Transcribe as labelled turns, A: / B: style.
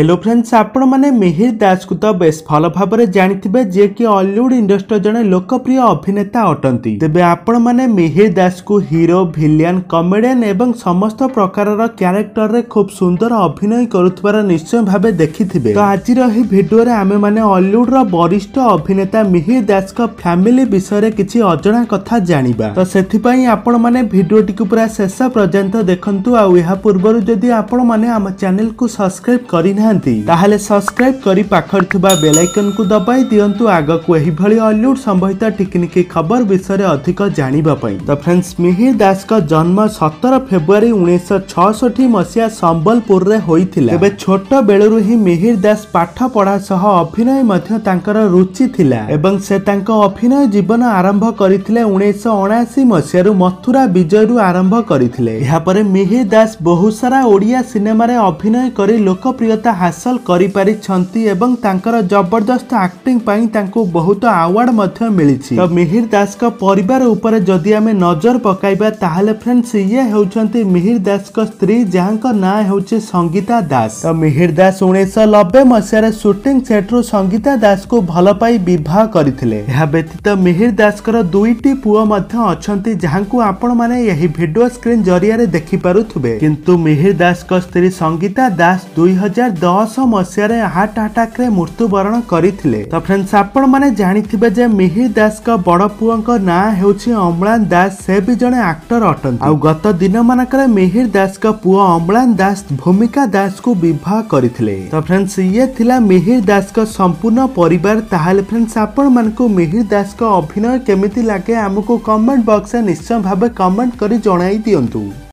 A: hello friends আপনার মিহির দাসকে তো বেশ ভাল ভাবে জাঁথিবে যে কি অলিউড ইন্ডস্ট্রি জন লোকপ্রিয় অভিনেতা অটান্তি তবে আপনার মিহির দাসকে হিরো ভিলিয়ান কমেডিয়ান এবং সমস্ত প্রকারর ক্যারেক্টরের খুব সুন্দর অভিনয় করুবার নিশ্চয় ভাবে দেখিথিবে তো আজির এই ভিডিওরে আমি মানে অলিউডর বরিষ্ঠ অভিনেতা মিহির দাসক ফ্যামিলি বিষয়ে কিছু অজনা কথা জাঁয়া তো সেপাই আপনার ভিডিওটি পুরা শেষ পর্যন্ত দেখুন আহ্ব পূর্ব যদি আপনার আমার চ্যানেল সবসক্রাইব করি না ନାହାନ୍ତି ତାହେଲେ ସବସ୍କ୍ରାଇବ୍ କରି ପାଖରେ ଥିବା ବେଲାଇକନକୁ ଦବାଇ ଦିଅନ୍ତୁ ଆଗକୁ ଏହିଭଳି ଅଲିଉଡ୍ ସମ୍ବନ୍ଧିତ ଟିକିନିକି ଖବର ବିଷୟରେ ଅଧିକ ଜାଣିବା ପାଇଁ ତ ଫ୍ରେଣ୍ଡସ୍ ମିହିର ଦାସଙ୍କ ଜନ୍ମ ସତର ଫେବୃଆରୀ ଉଣେଇଶହ ଛଅଷଠି ମସିହା ସମ୍ବଲପୁରରେ ହୋଇଥିଲା ଏବେ ଛୋଟ ବେଳରୁ ହିଁ ମିହିର ଦାସ ପାଠପଢା ସହ ଅଭିନୟ ମଧ୍ୟ ତାଙ୍କର ରୁଚି ଥିଲା ଏବଂ ସେ ତାଙ୍କ ଅଭିନୟ ଜୀବନ ଆରମ୍ଭ କରିଥିଲେ ଉଣେଇଶହ ଅଣାଅଶୀ ମସିହାରୁ ମଥୁରା ବିଜୟରୁ ଆରମ୍ଭ କରିଥିଲେ ଏହାପରେ ମିହିର ଦାସ ବହୁ ସାରା ଓଡ଼ିଆ ସିନେମାରେ ଅଭିନୟ କରି ଲୋକପ୍ରିୟତା हासल एवं आक्टिंग बहुत आवार्ड मिली तो मिहिर दास पर नजर पकड़ फ्रेंड्स ये हूँ मिहिर दास स्त्री जहां ना हूँ संगीता दास तो मिहिर दास उन्नीस नब्बे मसीह सुटिंग सेट रु संगीता दास को भल पाई बहतीत तो मिहिर दास दुईट पुओंट जहां आपड़ो स्क्रीन जरिया देखिपे कि मिहिर दास स्त्री संगीता दास दुई हजार दस मस मृत्यु बे आर दास बड पुला दासी जे आक्टर अटन आउ गत दिन मिहिर दास पू अमलान दास बहु फ्रे यिर दास सम्पूर्ण परिवार फ्रेन्ड आप म मिहिर दास अभिनय केगेन्ट बक्स निश्चय भाइ कमेन्ट